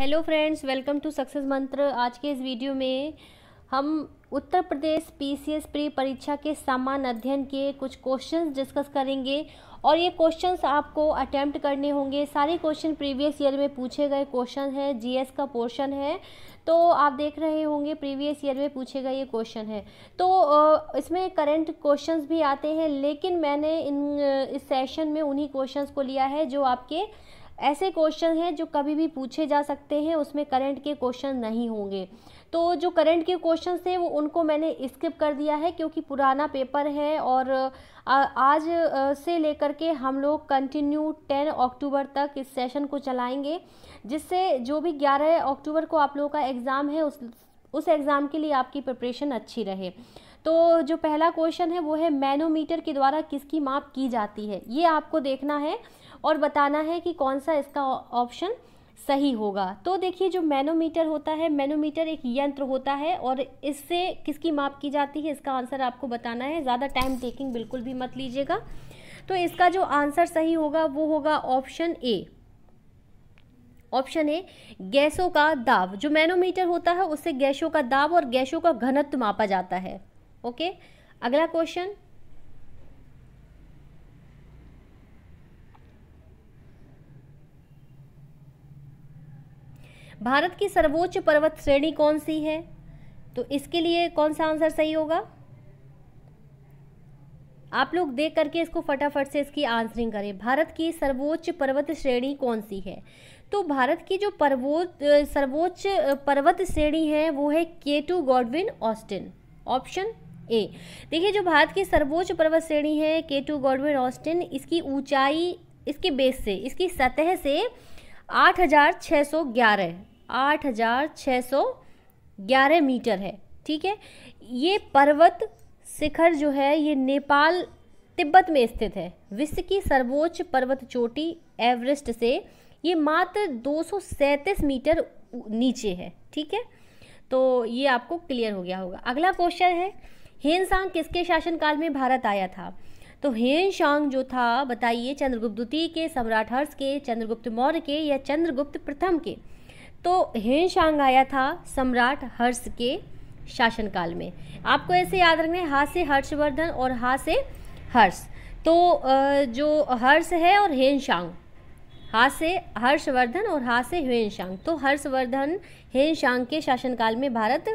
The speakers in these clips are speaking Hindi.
hello friends welcome to success mantra आज के इस वीडियो में हम उत्तर प्रदेश पीसीएस प्री परीक्षा के सामान्य अध्ययन के कुछ क्वेश्चंस डिस्कस करेंगे और ये क्वेश्चंस आपको अटैम्प्ट करने होंगे सारे क्वेश्चन प्रीवियस ईयर में पूछे गए क्वेश्चन हैं जीएस का पोर्शन है तो आप देख रहे होंगे प्रीवियस ईयर में पूछे गए ये क्वेश्चन है तो इसमें करंट क्वेश्चंस भी आते हैं लेकिन मैंने इन इस सेशन में उन्हीं क्वेश्चंस को लिया है जो आपके ऐसे क्वेश्चन हैं जो कभी भी पूछे जा सकते हैं उसमें करंट के क्वेश्चन नहीं होंगे तो जो करंट के क्वेश्चन थे वो उनको मैंने स्किप कर दिया है क्योंकि पुराना पेपर है और आज से लेकर के हम लोग कंटिन्यू 10 अक्टूबर तक इस सेशन को चलाएंगे जिससे जो भी 11 अक्टूबर को आप लोगों का एग्ज़ाम है उस उस एग्ज़ाम के लिए आपकी प्रिपरेशन अच्छी रहे तो जो पहला क्वेश्चन है वो है मैनोमीटर के द्वारा किसकी माप की जाती है ये आपको देखना है और बताना है कि कौन सा इसका ऑप्शन सही होगा तो देखिए जो मैनोमीटर होता है मैनोमीटर एक यंत्र होता है और इससे किसकी माप की जाती है इसका आंसर आपको बताना है ज़्यादा टाइम टेकिंग बिल्कुल भी मत लीजिएगा तो इसका जो आंसर सही होगा वो होगा ऑप्शन ए ऑप्शन ए गैसों का दाब जो मैनोमीटर होता है उससे गैसों का दाब और गैसों का घनत्व मापा जाता है ओके अगला क्वेश्चन भारत की सर्वोच्च पर्वत श्रेणी कौन सी है तो इसके लिए कौन सा आंसर सही होगा आप लोग देख करके इसको फटाफट से इसकी आंसरिंग करें भारत की सर्वोच्च पर्वत श्रेणी कौन सी है तो भारत की जो पर्वोच सर्वोच्च पर्वत श्रेणी है वो है K two Godwin Austen option A देखिए जो भारत की सर्वोच्च पर्वत श्रेणी है के टू गॉडविन ऑस्टिन इसकी ऊंचाई इसके बेस से इसकी सतह से आठ हज़ार छः सौ ग्यारह आठ हज़ार छः सौ ग्यारह मीटर है ठीक है ये पर्वत शिखर जो है ये नेपाल तिब्बत में स्थित है विश्व की सर्वोच्च पर्वत चोटी एवरेस्ट से ये मात्र दो मीटर नीचे है ठीक है तो ये आपको क्लियर हो गया होगा अगला क्वेश्चन है हेन सांग किसके शासनकाल में भारत आया था तो हेन शांग जो था बताइए चंद्रगुप्त द्वितीय के सम्राट हर्ष के चंद्रगुप्त मौर्य के या चंद्रगुप्त प्रथम के तो हेन शांग आया था सम्राट हर्ष के शासनकाल में आपको ऐसे याद रखना है हा से हर्षवर्धन और हा से हर्ष तो जो हर्ष है और हेन शांग से हर्षवर्धन और हा से हेन शांग तो हर्षवर्धन हेन शांग के शासनकाल में भारत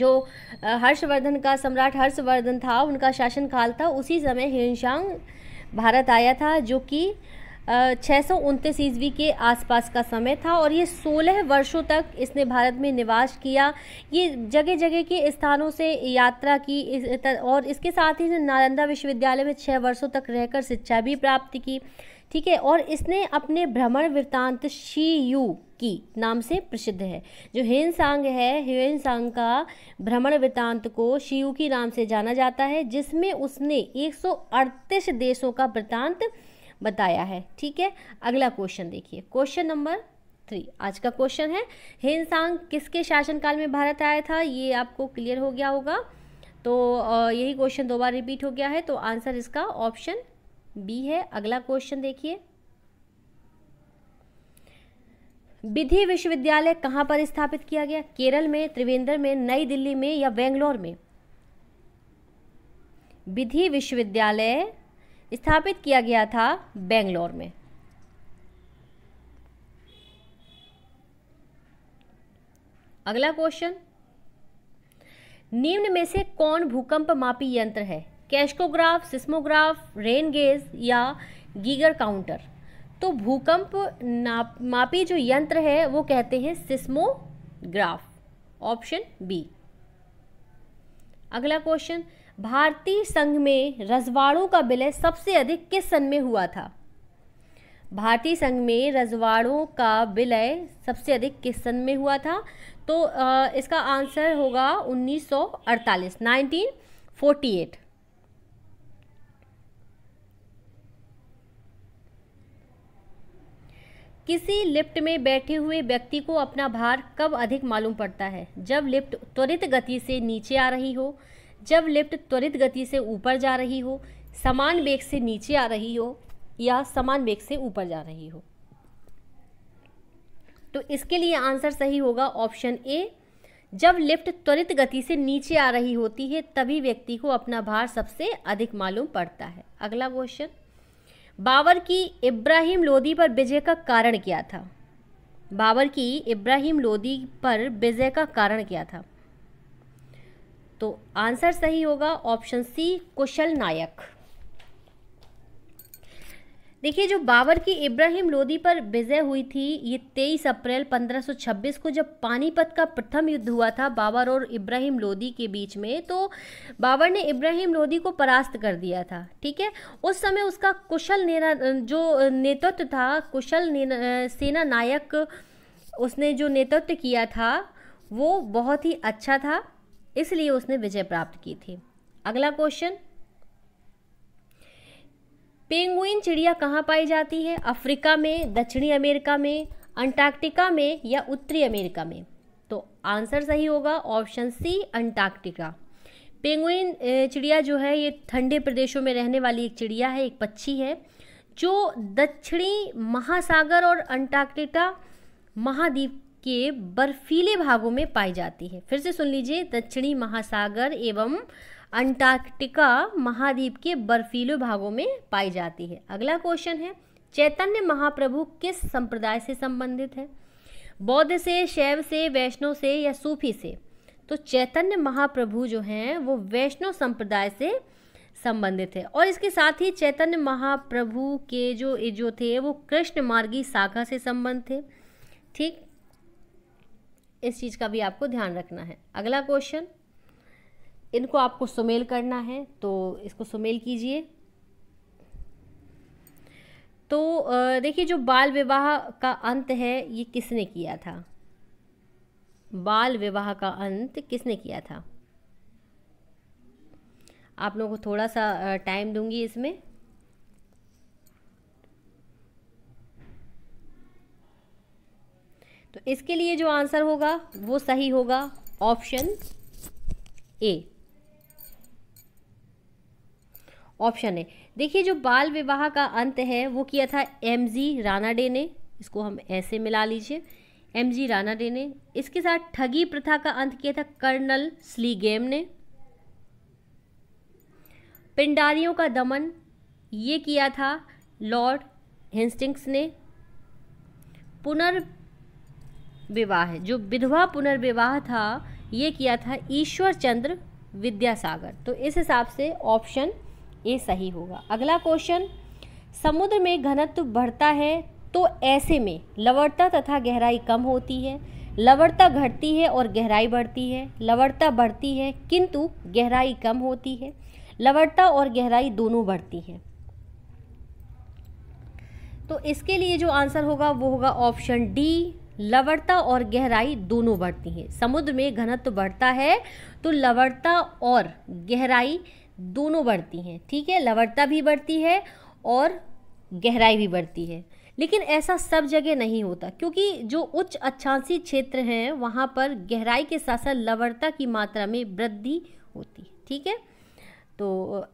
जो हर्षवर्धन का सम्राट हर्षवर्धन था उनका शासनकाल था उसी समय हेनशांग भारत आया था जो कि छः सौ उनतीस ईस्वी के आसपास का समय था और ये सोलह वर्षों तक इसने भारत में निवास किया ये जगह जगह के स्थानों से यात्रा की इस और इसके साथ ही नालंदा विश्वविद्यालय में छः वर्षों तक रहकर शिक्षा भी प्राप्त की ठीक है और इसने अपने भ्रमण वृत्तांत शी यू की नाम से प्रसिद्ध है जो हेन सांग है हेन सांग का भ्रमण वृत्तांत को शी यू की नाम से जाना जाता है जिसमें उसने एक देशों का वृत्तांत बताया है ठीक है अगला क्वेश्चन देखिए क्वेश्चन नंबर थ्री आज का क्वेश्चन है हिंसांग किसके शासनकाल में भारत आया था ये आपको क्लियर हो गया होगा तो यही क्वेश्चन दो बार रिपीट हो गया है तो आंसर इसका ऑप्शन बी है अगला क्वेश्चन देखिए विधि विश्वविद्यालय कहाँ पर स्थापित किया गया केरल में त्रिवेंद्र में नई दिल्ली में या बेंगलोर में विधि विश्वविद्यालय स्थापित किया गया था बेंगलोर में अगला क्वेश्चन निम्न में से कौन भूकंप मापी यंत्र है कैशकोग्राफ सिस्मोग्राफ रेन गेज या गीगर काउंटर तो भूकंप नाप मापी जो यंत्र है वो कहते हैं सिस्मोग्राफ ऑप्शन बी अगला क्वेश्चन भारतीय संघ में रजवाड़ों का विलय सबसे अधिक किस सन में हुआ था भारतीय संघ में रजवाड़ों का विलय सबसे अधिक किस सन में हुआ था तो आ, इसका आंसर होगा 1948 1948 किसी लिफ्ट में बैठे हुए व्यक्ति को अपना भार कब अधिक मालूम पड़ता है जब लिफ्ट त्वरित गति से नीचे आ रही हो जब लिफ्ट त्वरित गति से ऊपर जा रही हो समान वेग से नीचे आ रही हो या समान वेग से ऊपर जा रही हो तो इसके लिए आंसर सही होगा ऑप्शन ए जब लिफ्ट त्वरित गति से नीचे आ रही होती है तभी व्यक्ति को अपना भार सबसे अधिक मालूम पड़ता है अगला क्वेश्चन बाबर की इब्राहिम लोदी पर विजय का कारण क्या था बाबर की इब्राहिम लोदी पर विजय का कारण क्या था तो आंसर सही होगा ऑप्शन सी कुशल नायक देखिए जो बाबर की इब्राहिम लोदी पर विजय हुई थी ये 23 अप्रैल 1526 को जब पानीपत का प्रथम युद्ध हुआ था बाबर और इब्राहिम लोदी के बीच में तो बाबर ने इब्राहिम लोदी को परास्त कर दिया था ठीक है उस समय उसका कुशल नेना जो नेतृत्व था कुशल सेना नायक उसने जो नेतृत्व किया था वो बहुत ही अच्छा था इसलिए उसने विजय प्राप्त की थी अगला क्वेश्चन पेंगुइन चिड़िया कहाँ पाई जाती है अफ्रीका में दक्षिणी अमेरिका में अंटार्कटिका में या उत्तरी अमेरिका में तो आंसर सही होगा ऑप्शन सी अंटार्कटिका पेंगुइन चिड़िया जो है ये ठंडे प्रदेशों में रहने वाली एक चिड़िया है एक पक्षी है जो दक्षिणी महासागर और अंटार्कटिका महाद्वीप के बर्फीले भागों में पाई जाती है फिर से सुन लीजिए दक्षिणी महासागर एवं अंटार्कटिका महाद्वीप के बर्फीले भागों में पाई जाती है अगला क्वेश्चन है चैतन्य महाप्रभु किस संप्रदाय से संबंधित है बौद्ध से शैव से वैष्णव से या सूफी से तो चैतन्य महाप्रभु जो हैं वो वैष्णव संप्रदाय से संबंधित है और इसके साथ ही चैतन्य महाप्रभु के जो जो थे वो कृष्ण मार्गी शाखा से संबंध थे ठीक इस चीज़ का भी आपको ध्यान रखना है अगला क्वेश्चन इनको आपको सुमेल करना है तो इसको सुमेल कीजिए तो देखिए जो बाल विवाह का अंत है ये किसने किया था बाल विवाह का अंत किसने किया था आप लोगों को थोड़ा सा टाइम दूंगी इसमें तो इसके लिए जो आंसर होगा वो सही होगा ऑप्शन ए ऑप्शन है देखिए जो बाल विवाह का अंत है वो किया था एम जी राणा डे ने इसको हम ऐसे मिला लीजिए एम जी डे ने इसके साथ ठगी प्रथा का अंत किया था कर्नल स्लीगेम ने पिंडारियों का दमन ये किया था लॉर्ड हेस्टिंग्स ने पुनर् विवाह जो विधवा पुनर्विवाह था ये किया था ईश्वर चंद्र विद्यासागर तो इस हिसाब से ऑप्शन ए सही होगा अगला क्वेश्चन समुद्र में घनत्व बढ़ता है तो ऐसे में लवड़ता तथा गहराई कम होती है लवड़ता घटती है और गहराई बढ़ती है लवड़ता बढ़ती है किंतु गहराई कम होती है लवड़ता और गहराई दोनों बढ़ती है तो इसके लिए जो आंसर होगा वो होगा ऑप्शन डी लवड़ता और गहराई दोनों बढ़ती हैं समुद्र में घनत्व बढ़ता है तो लवड़ता और गहराई दोनों बढ़ती हैं ठीक है लवड़ता भी बढ़ती है और गहराई भी बढ़ती है लेकिन ऐसा सब जगह नहीं होता क्योंकि जो उच्च अच्छांसी क्षेत्र हैं वहाँ पर गहराई के साथ साथ लवड़ता की मात्रा में वृद्धि होती है ठीक है तो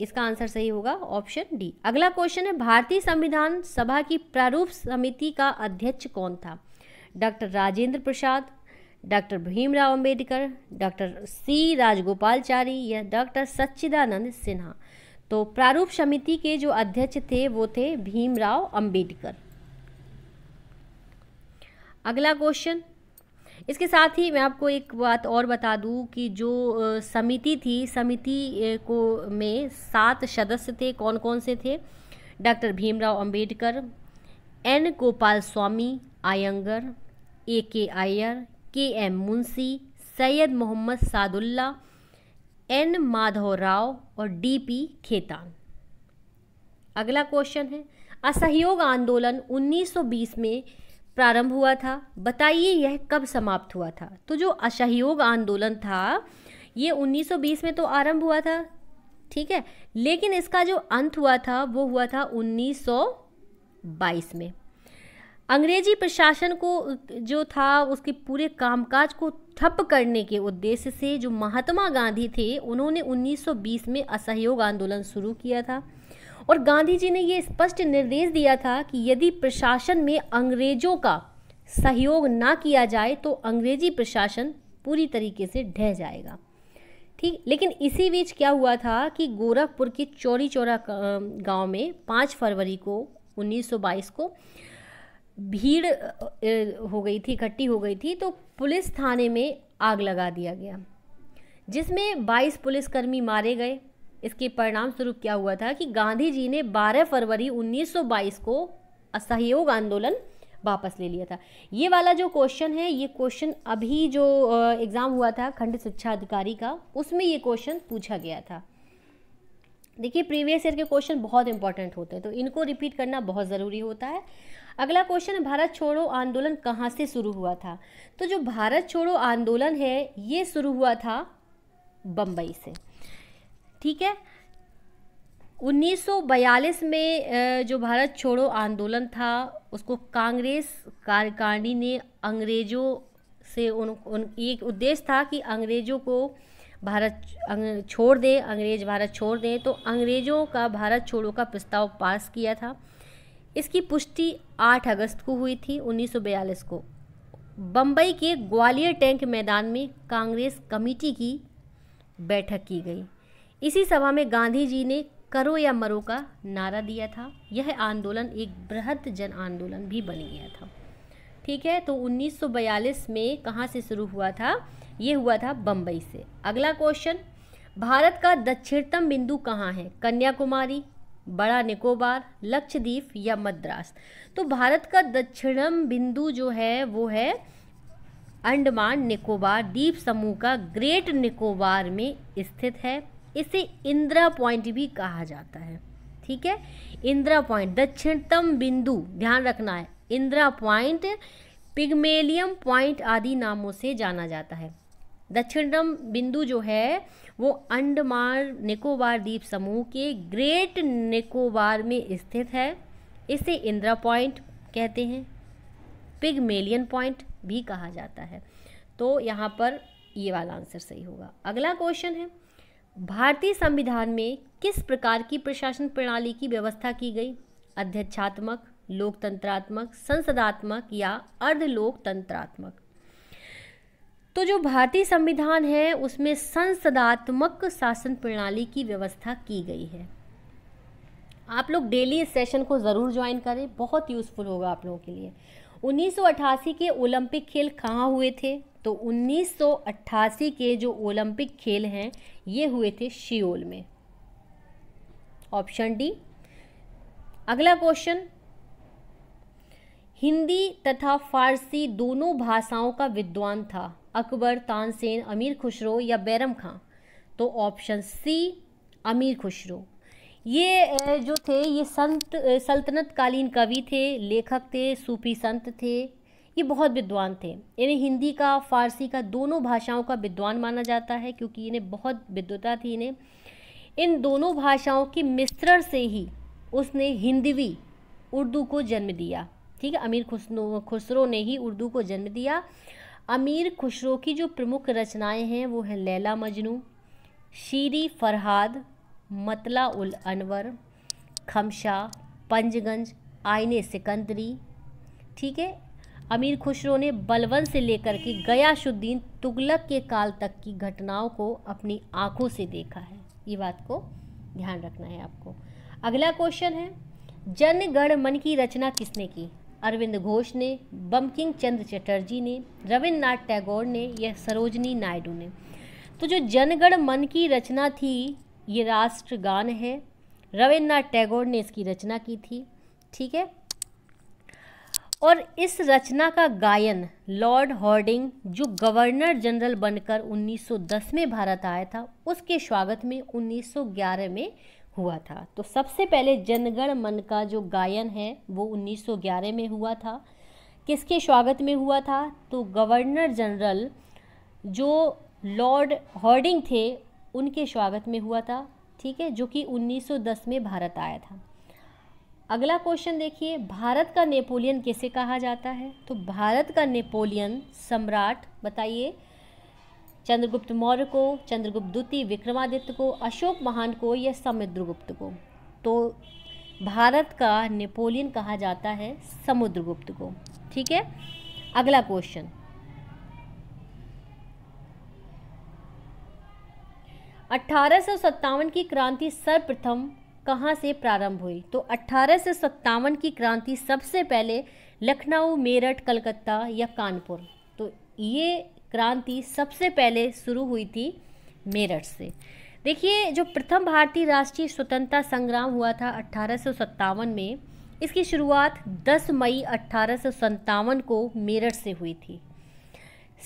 इसका आंसर सही होगा ऑप्शन डी अगला क्वेश्चन है भारतीय संविधान सभा की प्रारूप समिति का अध्यक्ष कौन था doctor Rajendra Prasad doctor Bhimrao Ambedkar doctor C Rajagopalachari या डॉक्टर सच्चिदानंद सिन्हा तो प्रारूप समिति के जो अध्यक्ष थे वो थे भीमराव अंबेडकर अगला क्वेश्चन इसके साथ ही मैं आपको एक बात और बता दूं कि जो समिति थी समिति को में सात सदस्य थे कौन कौन से थे doctor Bhimrao Ambedkar N Gopal Swami Ayyangar A K Ayyar K M Munshi Syed Mohammad Saadulla N Madhav Rao और डी पी खेतान अगला क्वेश्चन है असहयोग आंदोलन 1920 में प्रारंभ हुआ था बताइए यह कब समाप्त हुआ था तो जो असहयोग आंदोलन था ये 1920 में तो आरंभ हुआ था ठीक है लेकिन इसका जो अंत हुआ था वो हुआ था 1922 में अंग्रेजी प्रशासन को जो था उसके पूरे कामकाज को ठप करने के उद्देश्य से जो महात्मा गांधी थे उन्होंने 1920 में असहयोग आंदोलन शुरू किया था और गांधी जी ने ये स्पष्ट निर्देश दिया था कि यदि प्रशासन में अंग्रेजों का सहयोग ना किया जाए तो अंग्रेजी प्रशासन पूरी तरीके से ढह जाएगा ठीक लेकिन इसी बीच क्या हुआ था कि गोरखपुर के चौरी चौरा गांव में 5 फरवरी को 1922 को भीड़ हो गई थी इकट्ठी हो गई थी तो पुलिस थाने में आग लगा दिया गया जिसमें 22 पुलिसकर्मी मारे गए इसके परिणाम स्वरूप क्या हुआ था कि गांधी जी ने 12 फरवरी 1922 को असहयोग आंदोलन वापस ले लिया था ये वाला जो क्वेश्चन है ये क्वेश्चन अभी जो एग्ज़ाम हुआ था खंड शिक्षा अधिकारी का उसमें ये क्वेश्चन पूछा गया था देखिए प्रीवियस ईयर के क्वेश्चन बहुत इंपॉर्टेंट होते हैं तो इनको रिपीट करना बहुत ज़रूरी होता है अगला क्वेश्चन है भारत छोड़ो आंदोलन कहाँ से शुरू हुआ था तो जो भारत छोड़ो आंदोलन है ये शुरू हुआ था बम्बई से ठीक है 1942 में जो भारत छोड़ो आंदोलन था उसको कांग्रेस कार्यकारिणी ने अंग्रेज़ों से उन उन एक उद्देश्य था कि अंग्रेज़ों को भारत अं, छोड़ दें अंग्रेज़ भारत छोड़ दें तो अंग्रेज़ों का भारत छोड़ो का प्रस्ताव पास किया था इसकी पुष्टि 8 अगस्त को हुई थी 1942 को बम्बई के ग्वालियर टैंक मैदान में कांग्रेस कमेटी की बैठक की गई इसी सभा में गांधी जी ने करो या मरो का नारा दिया था यह आंदोलन एक बृहद जन आंदोलन भी बन गया था ठीक है तो 1942 में कहाँ से शुरू हुआ था ये हुआ था बम्बई से अगला क्वेश्चन भारत का दक्षिणतम बिंदु कहाँ है कन्याकुमारी बड़ा निकोबार लक्षद्वीप या मद्रास तो भारत का दक्षिणम बिंदु जो है वो है अंडमान निकोबार द्वीप समूह का ग्रेट निकोबार में स्थित है इसे इंदिरा पॉइंट भी कहा जाता है ठीक है इंदिरा पॉइंट दक्षिणतम बिंदु ध्यान रखना है इंदिरा पॉइंट पिगमेलियम पॉइंट आदि नामों से जाना जाता है दक्षिणम बिंदु जो है वो अंडमान निकोबार द्वीप समूह के ग्रेट निकोबार में स्थित है इसे इंदिरा पॉइंट कहते हैं पिगमेलियन पॉइंट भी कहा जाता है तो यहाँ पर ये वाला आंसर सही होगा अगला क्वेश्चन है भारतीय संविधान में किस प्रकार की प्रशासन प्रणाली की व्यवस्था की गई अध्यक्षात्मक लोकतंत्रात्मक संसदात्मक या अर्ध लोकतंत्रात्मक तो जो भारतीय संविधान है उसमें संसदात्मक शासन प्रणाली की व्यवस्था की गई है आप लोग डेली इस सेशन को ज़रूर ज्वाइन करें बहुत यूज़फुल होगा आप लोगों के लिए 1988 के ओलंपिक खेल कहाँ हुए थे तो 1988 के जो ओलंपिक खेल हैं ये हुए थे शियोल में ऑप्शन डी अगला क्वेश्चन हिंदी तथा फारसी दोनों भाषाओं का विद्वान था अकबर तानसेन अमीर खुसरो या बैरम खां तो ऑप्शन सी अमीर खुसरो ये जो थे ये संत सल्तनत कालीन कवि थे लेखक थे सूफी संत थे ये बहुत विद्वान थे इन्हें हिंदी का फारसी का दोनों भाषाओं का विद्वान माना जाता है क्योंकि इन्हें बहुत विद्वता थी इन्हें इन दोनों भाषाओं के मिश्रण से ही उसने हिंदवी उर्दू को जन्म दिया ठीक है अमीर खुसरो ने ही उर्दू को जन्म दिया अमीर खुसरो की जो प्रमुख रचनाएं हैं वो हैं लैला मजनू शीरी फरहाद मतला उल अनवर खमशा पंजगंज आईने सिकंदरी ठीक है अमीर खुसरो ने बलवन से लेकर के गयाशुद्दीन तुगलक के काल तक की घटनाओं को अपनी आँखों से देखा है ये बात को ध्यान रखना है आपको अगला क्वेश्चन है जनगण मन की रचना किसने की अरविंद घोष ने बमकिंग चंद्र चटर्जी ने रविन्द्रनाथ टैगोर ने या सरोजनी नायडू ने तो जो जनगण मन की रचना थी ये राष्ट्रगान है रविन्द्रनाथ टैगोर ने इसकी रचना की थी ठीक है और इस रचना का गायन लॉर्ड हॉर्डिंग जो गवर्नर जनरल बनकर 1910 में भारत आया था उसके स्वागत में 1911 में हुआ था तो सबसे पहले जनगण मन का जो गायन है वो 1911 में हुआ था किसके स्वागत में हुआ था तो गवर्नर जनरल जो लॉर्ड हॉर्डिंग थे उनके स्वागत में हुआ था ठीक है जो कि 1910 में भारत आया था अगला क्वेश्चन देखिए भारत का नेपोलियन किसे कहा जाता है तो भारत का नेपोलियन सम्राट बताइए चंद्रगुप्त मौर्य को चंद्रगुप्त द्वितीय विक्रमादित्य को अशोक महान को या समुद्रगुप्त को तो भारत का नेपोलियन कहा जाता है समुद्रगुप्त को ठीक है अगला क्वेश्चन अठारह की क्रांति सर्वप्रथम कहाँ से प्रारंभ हुई तो अठारह की क्रांति सबसे पहले लखनऊ मेरठ कलकत्ता या कानपुर तो ये क्रांति सबसे पहले शुरू हुई थी मेरठ से देखिए जो प्रथम भारतीय राष्ट्रीय स्वतंत्रता संग्राम हुआ था अट्ठारह में इसकी शुरुआत 10 मई अट्ठारह को मेरठ से हुई थी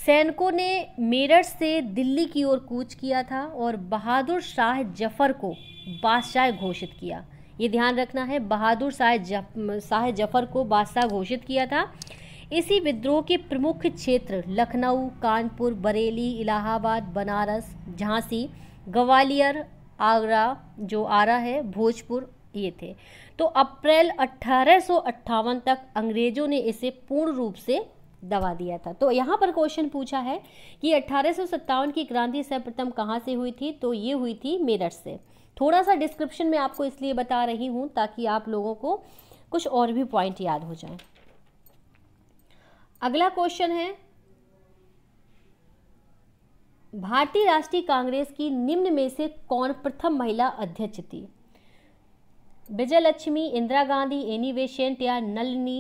सैनिकों ने मेरठ से दिल्ली की ओर कूच किया था और बहादुर शाह जफर को बादशाह घोषित किया ये ध्यान रखना है बहादुर शाह जफ शाह जफर को बादशाह घोषित किया था इसी विद्रोह के प्रमुख क्षेत्र लखनऊ कानपुर बरेली इलाहाबाद बनारस झांसी ग्वालियर आगरा जो आरा है भोजपुर ये थे तो अप्रैल अट्ठारह तक अंग्रेजों ने इसे पूर्ण रूप से दबा दिया था तो यहाँ पर क्वेश्चन पूछा है कि अट्ठारह की क्रांति सर्वप्रथम कहाँ से हुई थी तो ये हुई थी मेरठ से थोड़ा सा डिस्क्रिप्शन में आपको इसलिए बता रही हूँ ताकि आप लोगों को कुछ और भी पॉइंट याद हो जाएं अगला क्वेश्चन है भारतीय राष्ट्रीय कांग्रेस की निम्न में से कौन प्रथम महिला अध्यक्ष थी विजय लक्ष्मी इंदिरा गांधी एनी वेशेंट या नलनी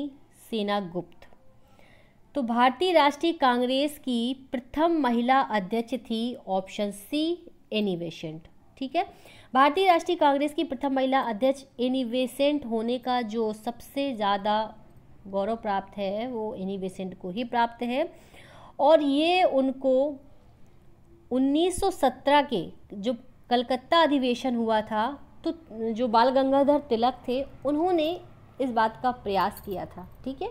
सेना गुप्त तो भारतीय राष्ट्रीय कांग्रेस की प्रथम महिला अध्यक्ष थी ऑप्शन सी एनी वेशेंट ठीक है भारतीय राष्ट्रीय कांग्रेस की प्रथम महिला अध्यक्ष एनी बेसेंट होने का जो सबसे ज़्यादा गौरव प्राप्त है वो इन्हीं बेसेंट को ही प्राप्त है और ये उनको 1917 के जो कलकत्ता अधिवेशन हुआ था तो जो बाल गंगाधर तिलक थे उन्होंने इस बात का प्रयास किया था ठीक है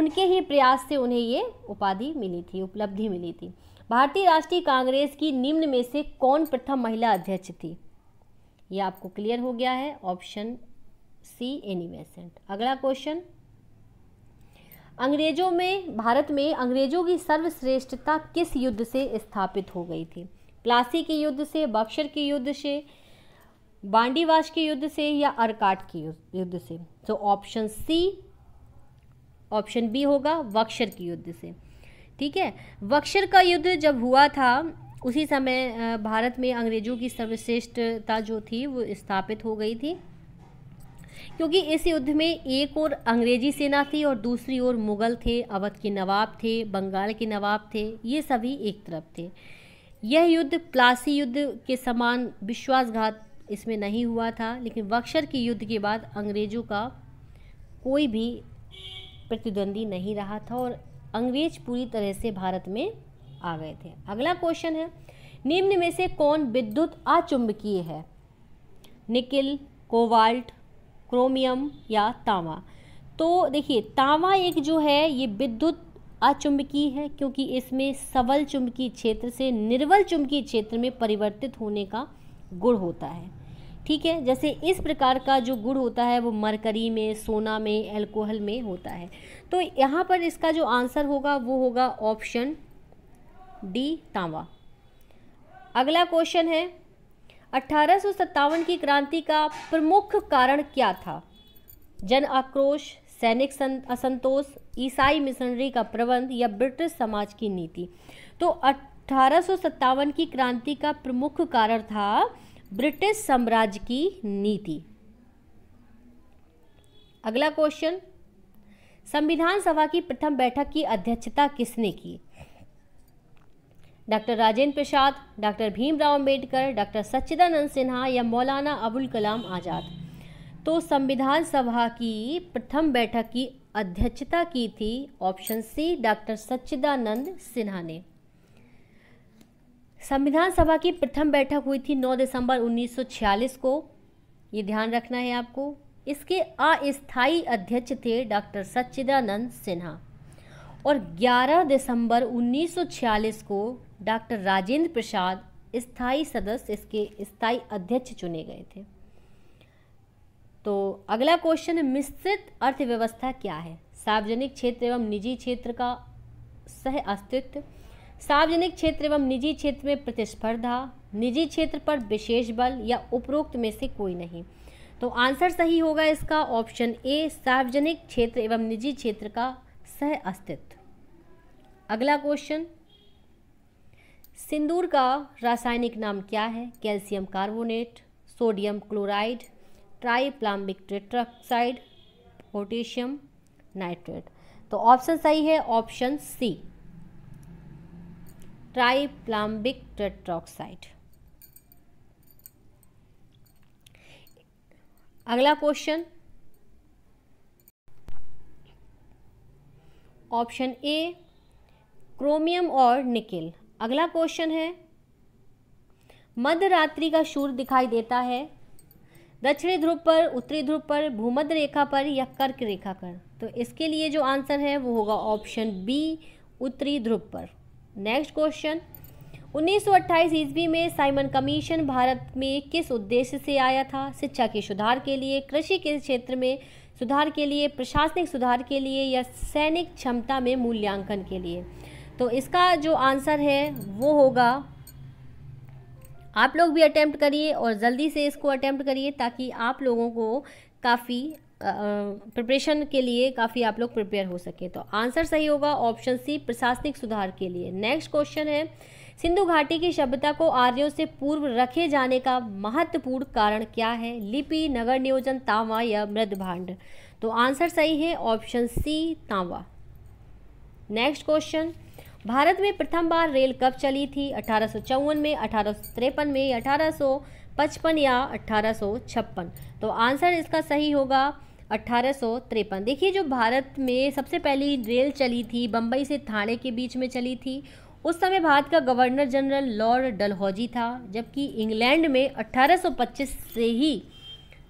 उनके ही प्रयास से उन्हें ये उपाधि मिली थी उपलब्धि मिली थी भारतीय राष्ट्रीय कांग्रेस की निम्न में से कौन प्रथम महिला अध्यक्ष थी ये आपको क्लियर हो गया है ऑप्शन सी एनी बेसेंट अगला क्वेश्चन अंग्रेज़ों में भारत में अंग्रेज़ों की सर्वश्रेष्ठता किस युद्ध से स्थापित हो गई थी प्लासी के युद्ध से बक्सर के युद्ध से बांडीवास के युद्ध से या अरकाट के युद्ध से तो ऑप्शन सी ऑप्शन बी होगा वक्षर के युद्ध से ठीक है वक्षर का युद्ध जब हुआ था उसी समय भारत में अंग्रेज़ों की सर्वश्रेष्ठता जो थी वो स्थापित हो गई थी क्योंकि इस युद्ध में एक और अंग्रेजी सेना थी और दूसरी ओर मुग़ल थे अवध के नवाब थे बंगाल के नवाब थे ये सभी एक तरफ थे यह युद्ध प्लासी युद्ध के समान विश्वासघात इसमें नहीं हुआ था लेकिन बक्सर के युद्ध के बाद अंग्रेज़ों का कोई भी प्रतिद्वंदी नहीं रहा था और अंग्रेज पूरी तरह से भारत में आ गए थे अगला क्वेश्चन है निम्न में से कौन विद्युत अचुंबकीय है निकिल कोवाल्ट क्रोमियम या तांवा तो देखिए तांवा एक जो है ये विद्युत अचुंबकीय है क्योंकि इसमें सबल चुंबकीय क्षेत्र से निर्बल चुंबकीय क्षेत्र में परिवर्तित होने का गुण होता है ठीक है जैसे इस प्रकार का जो गुण होता है वो मरकरी में सोना में एल्कोहल में होता है तो यहाँ पर इसका जो आंसर होगा वो होगा ऑप्शन डी तांवा अगला क्वेश्चन है अठारह की क्रांति का प्रमुख कारण क्या था जन आक्रोश सैनिक असंतोष ईसाई मिशनरी का प्रबंध या ब्रिटिश समाज की नीति तो अठारह की क्रांति का प्रमुख कारण था ब्रिटिश साम्राज्य की नीति अगला क्वेश्चन संविधान सभा की प्रथम बैठक की अध्यक्षता किसने की doctor Rajendra Prasad doctor Bhimrao Ambedkar doctor Sachchidananda Sinha या मौलाना अबुल कलाम आज़ाद तो संविधान सभा की प्रथम बैठक की अध्यक्षता की थी option C doctor Sachchidananda Sinha ने संविधान सभा की प्रथम बैठक हुई थी 9 दिसंबर 1946 को ये ध्यान रखना है आपको इसके अस्थाई अध्यक्ष थे डॉक्टर सच्चिदानंद सिन्हा और 11 दिसंबर 1946 को डॉक्टर राजेंद्र प्रसाद स्थायी सदस्य इसके स्थाई अध्यक्ष चुने गए थे तो अगला क्वेश्चन मिश्रित अर्थव्यवस्था क्या है सार्वजनिक क्षेत्र एवं निजी क्षेत्र का सह अस्तित्व सार्वजनिक क्षेत्र एवं निजी क्षेत्र में प्रतिस्पर्धा निजी क्षेत्र पर विशेष बल या उपरोक्त में से कोई नहीं तो आंसर सही होगा इसका ऑप्शन ए सार्वजनिक क्षेत्र एवं निजी क्षेत्र का सह अस्तित्व अगला क्वेश्चन सिंदूर का रासायनिक नाम क्या है calcium carbonate sodium chloride triplumbic tetroxide potassium nitrate तो ऑप्शन सही है ऑप्शन सी ट्राईप्लाम्बिक टेट्राक्साइड अगला क्वेश्चन ऑप्शन ए क्रोमियम और निकिल अगला क्वेश्चन है मध्य रात्रि का सूर्य दिखाई देता है दक्षिणी ध्रुव पर उत्तरी ध्रुव पर भूमध्य रेखा पर या कर्क रेखा पर तो इसके लिए जो आंसर है वो होगा ऑप्शन बी उत्तरी ध्रुव पर नेक्स्ट क्वेश्चन 1928 ईस्वी में साइमन कमीशन भारत में किस उद्देश्य से आया था शिक्षा के सुधार के लिए कृषि के क्षेत्र में सुधार के लिए प्रशासनिक सुधार के लिए या सैनिक क्षमता में मूल्यांकन के लिए तो इसका जो आंसर है वो होगा आप लोग भी अटैम्प्ट करिए और जल्दी से इसको अटैम्प्ट करिए ताकि आप लोगों को काफ़ी प्रिपरेशन के लिए काफ़ी आप लोग प्रिपेयर हो सके तो आंसर सही होगा ऑप्शन सी प्रशासनिक सुधार के लिए नेक्स्ट क्वेश्चन है सिंधु घाटी की सभ्यता को आर्यों से पूर्व रखे जाने का महत्वपूर्ण कारण क्या है लिपि नगर नियोजन तांवा या मृदभांड तो आंसर सही है ऑप्शन सी तांवा नेक्स्ट क्वेश्चन भारत में प्रथम बार रेल कब चली थी अठारह में अठारह में अठारह पचपन या अठारह तो आंसर इसका सही होगा अट्ठारह देखिए जो भारत में सबसे पहली रेल चली थी बम्बई से थाने के बीच में चली थी उस समय भारत का गवर्नर जनरल लॉर्ड डलहौजी था जबकि इंग्लैंड में 1825 से ही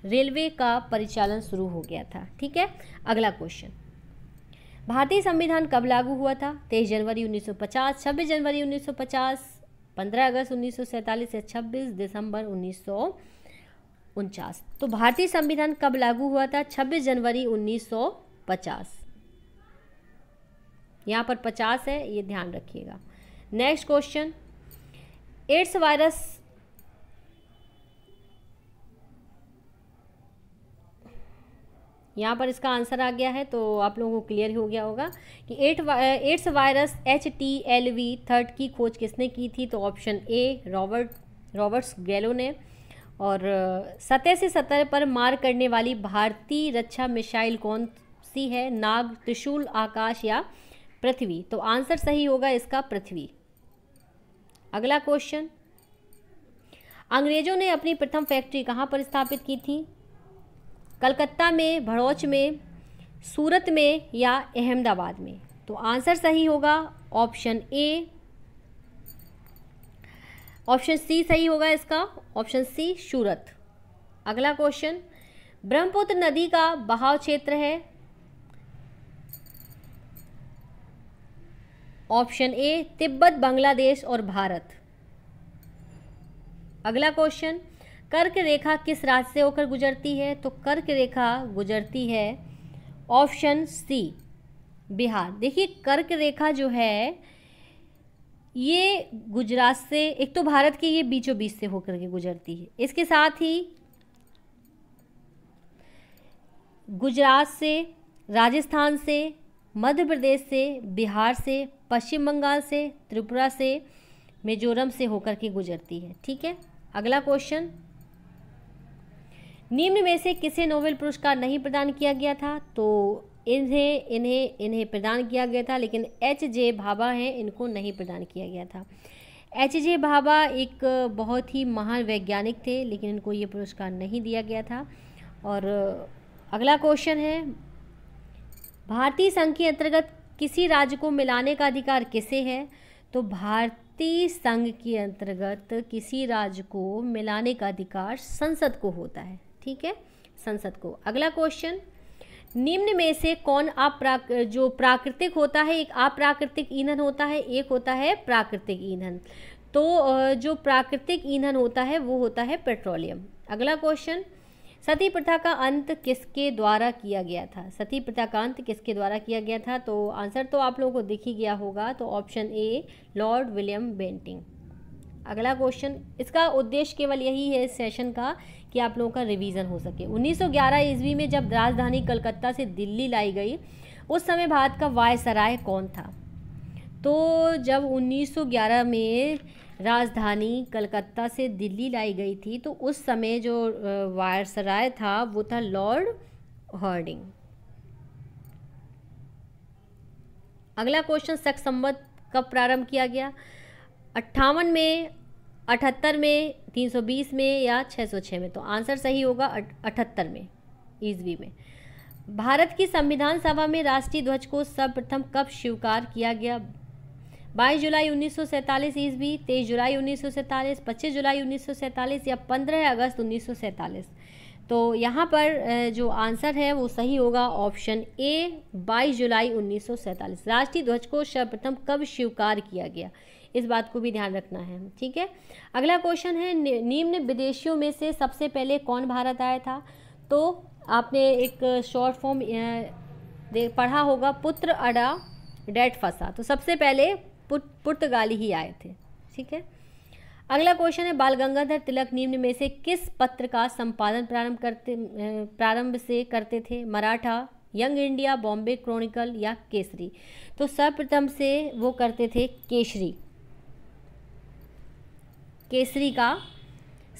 रेलवे का परिचालन शुरू हो गया था ठीक है अगला क्वेश्चन भारतीय संविधान कब लागू हुआ था तेईस जनवरी 1950 26 जनवरी 1950 15 अगस्त 1947 से 26 दिसंबर उन्नीस तो भारतीय संविधान कब लागू हुआ था 26 जनवरी 1950 यहाँ पर 50 है ये ध्यान रखिएगा नेक्स्ट क्वेश्चन एड्स वायरस यहाँ पर इसका आंसर आ गया है तो आप लोगों को क्लियर हो गया होगा कि एट AIDS virus H T L V third की खोज किसने की थी तो ऑप्शन ए रॉबर्ट रॉबर्ट्स गैलो ने और सतह से सतह पर मार करने वाली भारतीय रक्षा मिसाइल कौन सी है नाग त्रिशूल आकाश या पृथ्वी तो आंसर सही होगा इसका पृथ्वी अगला क्वेश्चन अंग्रेजों ने अपनी प्रथम फैक्ट्री कहाँ पर स्थापित की थी कलकत्ता में भड़ौच में सूरत में या अहमदाबाद में तो आंसर सही होगा ऑप्शन ए ऑप्शन सी सही होगा इसका ऑप्शन सी सूरत अगला क्वेश्चन ब्रह्मपुत्र नदी का बहाव क्षेत्र है ऑप्शन ए तिब्बत बांग्लादेश और भारत अगला क्वेश्चन कर्क रेखा किस राज्य से होकर गुजरती है तो कर्क रेखा गुजरती है ऑप्शन सी बिहार देखिए कर्क रेखा जो है ये गुजरात से एक तो भारत के ये बीचों बीच से होकर के गुजरती है इसके साथ ही गुजरात से राजस्थान से मध्य प्रदेश से बिहार से पश्चिम बंगाल से त्रिपुरा से मिजोरम से होकर के गुजरती है ठीक है अगला क्वेश्चन निम्न में से किसे नोबेल पुरस्कार नहीं प्रदान किया गया था तो इन्हें इन्हें इन्हें प्रदान किया गया था लेकिन एच जे भाभा हैं इनको नहीं प्रदान किया गया था एच जे भाभा एक बहुत ही महान वैज्ञानिक थे लेकिन इनको ये पुरस्कार नहीं दिया गया था और अगला क्वेश्चन है भारतीय संघ के अंतर्गत किसी राज्य को मिलाने का अधिकार किसे है तो भारतीय संघ के अंतर्गत किसी राज्य को मिलाने का अधिकार संसद को होता है ठीक है संसद को अगला क्वेश्चन निम्न में से कौन आप अप्राक जो प्राकृतिक होता है एक अप्राकृतिक ईंधन होता है एक होता है प्राकृतिक ईंधन तो जो प्राकृतिक ईंधन होता है वो होता है पेट्रोलियम अगला क्वेश्चन सती प्रथा का अंत किसके द्वारा किया गया था सती प्रथा का अंत किसके द्वारा किया गया था तो आंसर तो आप लोगों को दिख ही गया होगा तो option A Lord William Bentinck अगला क्वेश्चन इसका उद्देश्य केवल यही है सेशन का कि आप लोगों का रिवीजन हो सके 1911 ईस्वी में जब राजधानी कलकत्ता से दिल्ली लाई गई उस समय भारत का वायसराय कौन था तो जब 1911 में राजधानी कलकत्ता से दिल्ली लाई गई थी तो उस समय जो वायसराय था वो था लॉर्ड हर्डिंग अगला क्वेश्चन सख्त संबत कब प्रारंभ किया गया अट्ठावन में अठहत्तर में तीन सौ बीस में या छः सौ छः में तो आंसर सही होगा अठहत्तर में ईस्वी में भारत की संविधान सभा में राष्ट्रीय ध्वज को सर्वप्रथम कब स्वीकार किया गया बाईस जुलाई उन्नीस सौ सैंतालीस ईस्वी तेईस जुलाई उन्नीस सौ सैंतालीस पच्चीस जुलाई उन्नीस सौ सैंतालीस या पंद्रह अगस्त उन्नीस सौ सैंतालीस तो यहाँ पर जो आंसर है वो सही होगा ऑप्शन ए 22 जुलाई 1947 राष्ट्रीय ध्वज को सर्वप्रथम कब स्वीकार किया गया इस बात को भी ध्यान रखना है ठीक है अगला क्वेश्चन है निम्न विदेशियों में से सबसे पहले कौन भारत आया था तो आपने एक शॉर्ट फॉर्म पढ़ा होगा पुत्र अड़ा डेट फसा तो सबसे पहले पुर्तगाली ही आए थे ठीक है अगला क्वेश्चन है बाल गंगाधर तिलक निम्न में से किस पत्र का संपादन प्रारंभ करते प्रारंभ से करते थे Maratha Young India Bombay Chronicle या केसरी तो सर्वप्रथम से वो करते थे केसरी केसरी का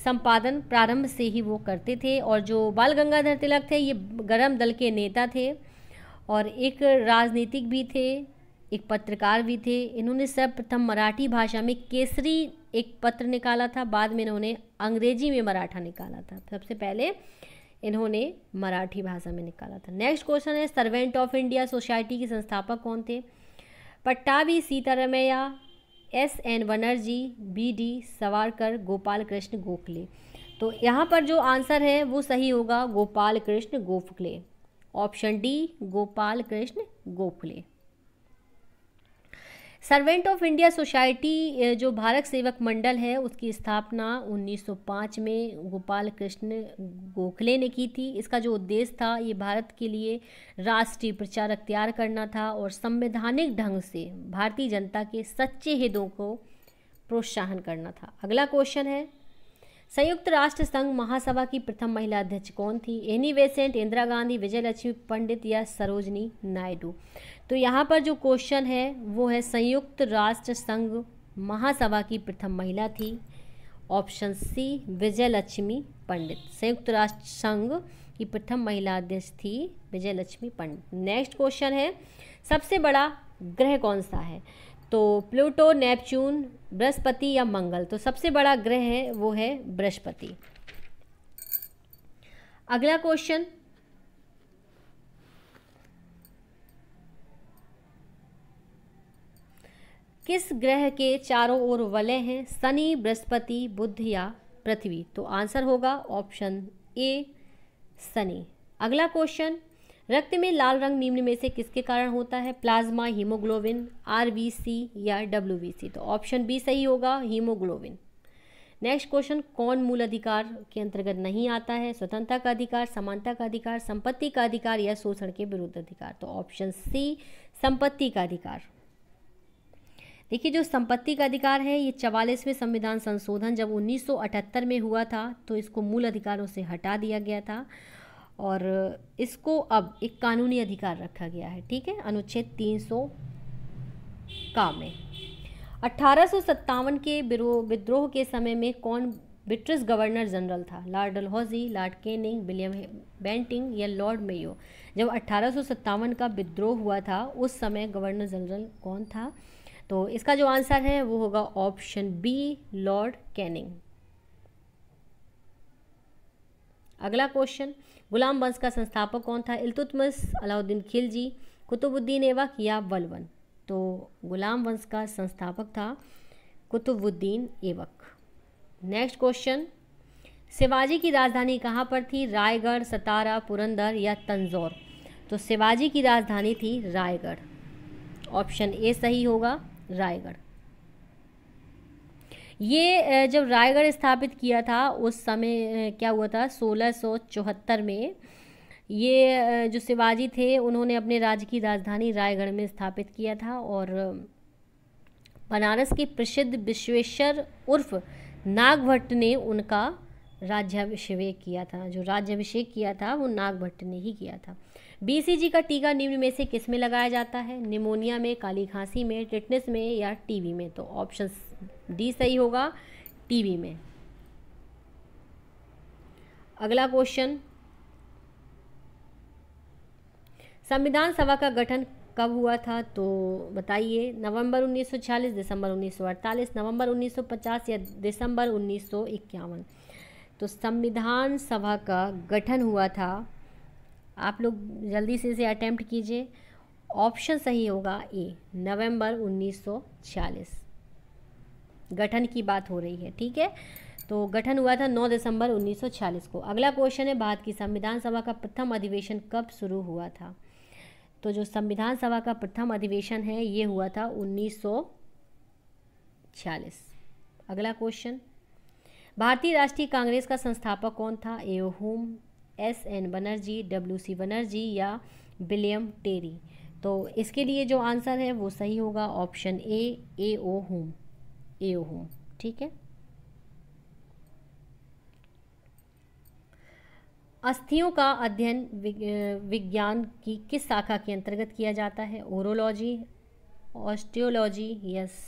संपादन प्रारंभ से ही वो करते थे और जो बाल गंगाधर तिलक थे ये गरम दल के नेता थे और एक राजनीतिक भी थे एक पत्रकार भी थे इन्होंने सर्वप्रथम मराठी भाषा में केसरी एक पत्र निकाला था बाद में इन्होंने अंग्रेजी में मराठा निकाला था सबसे पहले इन्होंने मराठी भाषा में निकाला था नेक्स्ट क्वेश्चन है सर्वेंट ऑफ इंडिया सोसाइटी के संस्थापक कौन थे Pattabhi Sitaramayya S N Banerjee B D Savarkar Gopal Krishna Gokhale तो यहाँ पर जो आंसर है वो सही होगा Gopal Krishna Gokhale option D Gopal Krishna Gokhale Servant of India Society जो भारत सेवक मंडल है उसकी स्थापना 1905 में गोपाल कृष्ण गोखले ने की थी इसका जो उद्देश्य था ये भारत के लिए राष्ट्रीय प्रचार अख्तियार करना था और संवैधानिक ढंग से भारतीय जनता के सच्चे हितों को प्रोत्साहन करना था अगला क्वेश्चन है संयुक्त राष्ट्र संघ महासभा की प्रथम महिला अध्यक्ष कौन थी एनी वेसेंट इंदिरा गांधी विजय लक्ष्मी पंडित या सरोजनी नायडू तो यहाँ पर जो क्वेश्चन है वो है संयुक्त राष्ट्र संघ महासभा की प्रथम महिला थी ऑप्शन सी विजय लक्ष्मी पंडित संयुक्त राष्ट्र संघ की प्रथम महिला अध्यक्ष थी विजय लक्ष्मी पंडित नेक्स्ट क्वेश्चन है सबसे बड़ा ग्रह कौन सा है तो प्लूटो नेपच्यून बृहस्पति या मंगल तो सबसे बड़ा ग्रह है वो है बृहस्पति अगला क्वेश्चन किस ग्रह के चारों ओर वलय हैं शनि बृहस्पति बुध या पृथ्वी तो आंसर होगा ऑप्शन ए शनि अगला क्वेश्चन रक्त में लाल रंग निम्न में से किसके कारण होता है प्लाज्मा हीमोग्लोबिन आरबीसी या डब्ल्यूबीसी तो ऑप्शन बी सही होगा हीमोग्लोबिन नेक्स्ट क्वेश्चन कौन मूल अधिकार के अंतर्गत नहीं आता है स्वतंत्रता का अधिकार समानता का अधिकार संपत्ति का अधिकार या शोषण के विरुद्ध अधिकार तो ऑप्शन सी संपत्ति का अधिकार देखिए जो संपत्ति का अधिकार है ये चवालीसवें संविधान संशोधन जब 1978 में हुआ था तो इसको मूल अधिकारों से हटा दिया गया था और इसको अब एक कानूनी अधिकार रखा गया है ठीक है अनुच्छेद 300 का में अट्ठारह के विद्रोह के समय में कौन ब्रिटिश गवर्नर जनरल था Lord Dalhousie Lord Canning William Bentinck या लॉर्ड मेयो जब अट्ठारह का विद्रोह हुआ था उस समय गवर्नर जनरल कौन था तो इसका जो आंसर है वो होगा ऑप्शन बी लॉर्ड कैनिंग अगला क्वेश्चन गुलाम वंश का संस्थापक कौन था इलतुतमस अलाउद्दीन खिलजी कुतुबुद्दीन एवक या बलवन तो गुलाम वंश का संस्थापक था कुतुबुद्दीन एवक नेक्स्ट क्वेश्चन शिवाजी की राजधानी कहाँ पर थी रायगढ़ सतारा पुरंदर या तंजौर तो शिवाजी की राजधानी थी रायगढ़ ऑप्शन ए सही होगा रायगढ़ ये जब रायगढ़ स्थापित किया था उस समय क्या हुआ था सोलह में ये जो शिवाजी थे उन्होंने अपने राज्य की राजधानी रायगढ़ में स्थापित किया था और बनारस के प्रसिद्ध विश्वेश्वर उर्फ नागभट्ट ने उनका राज्याभिषेक किया था जो राज्याभिषेक किया था वो नागभट्ट ने ही किया था बीसीजी का टीका निम्न में से किस में लगाया जाता है निमोनिया में काली खांसी में टिटनेस में या टीवी में तो ऑप्शन डी सही होगा टीवी में अगला क्वेश्चन संविधान सभा का गठन कब हुआ था तो बताइए नवंबर 1946 दिसंबर 1948 नवंबर 1950 या दिसंबर 1951 तो संविधान सभा का गठन हुआ था आप लोग जल्दी से इसे अटैम्प्ट कीजिए ऑप्शन सही होगा ए नवंबर 1946 गठन की बात हो रही है ठीक है तो गठन हुआ था 9 दिसंबर 1946 को अगला क्वेश्चन है भारत की संविधान सभा का प्रथम अधिवेशन कब शुरू हुआ था तो जो संविधान सभा का प्रथम अधिवेशन है ये हुआ था 1946 अगला क्वेश्चन भारतीय राष्ट्रीय कांग्रेस का संस्थापक कौन था A O Hume S N Banerjee W C Banerjee या विलियम टेरी तो इसके लिए जो आंसर है वो सही होगा option A A O home ए हो ठीक है अस्थियों का अध्ययन विज्ञान की किस शाखा के अंतर्गत किया जाता है ओरोलॉजी ऑस्टियोलॉजी यस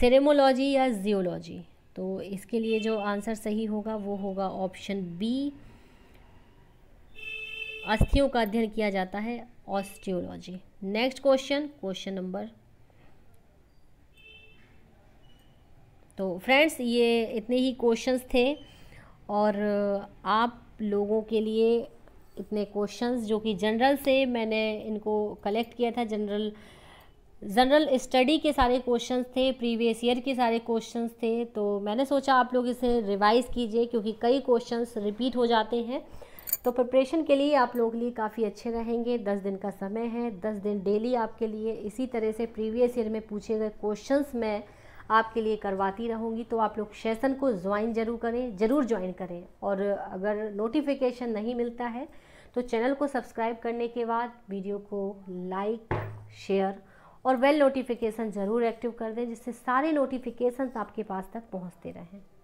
सेरेमोलॉजी या जियोलॉजी तो इसके लिए जो आंसर सही होगा वो होगा ऑप्शन बी अस्थियों का अध्ययन किया जाता है osteology next question question number तो फ्रेंड्स ये इतने ही क्वेश्चंस थे और आप लोगों के लिए इतने क्वेश्चंस जो कि जनरल से मैंने इनको कलेक्ट किया था जनरल जनरल स्टडी के सारे क्वेश्चंस थे प्रीवियस ईयर के सारे क्वेश्चंस थे तो मैंने सोचा आप लोग इसे रिवाइज़ कीजिए क्योंकि कई क्वेश्चंस रिपीट हो जाते हैं तो प्रिपरेशन के लिए आप लोगों के लिए काफ़ी अच्छे रहेंगे दस दिन का समय है दस दिन डेली आपके लिए इसी तरह से प्रीवियस ईयर में पूछे गए क्वेश्चंस मैं आपके लिए करवाती रहूँगी तो आप लोग सेशन को ज्वाइन जरूर करें ज़रूर ज्वाइन करें और अगर नोटिफिकेशन नहीं मिलता है तो चैनल को सब्सक्राइब करने के बाद वीडियो को लाइक शेयर और वेल नोटिफिकेशन ज़रूर एक्टिव कर दें जिससे सारे नोटिफिकेशन आपके पास तक पहुँचते रहें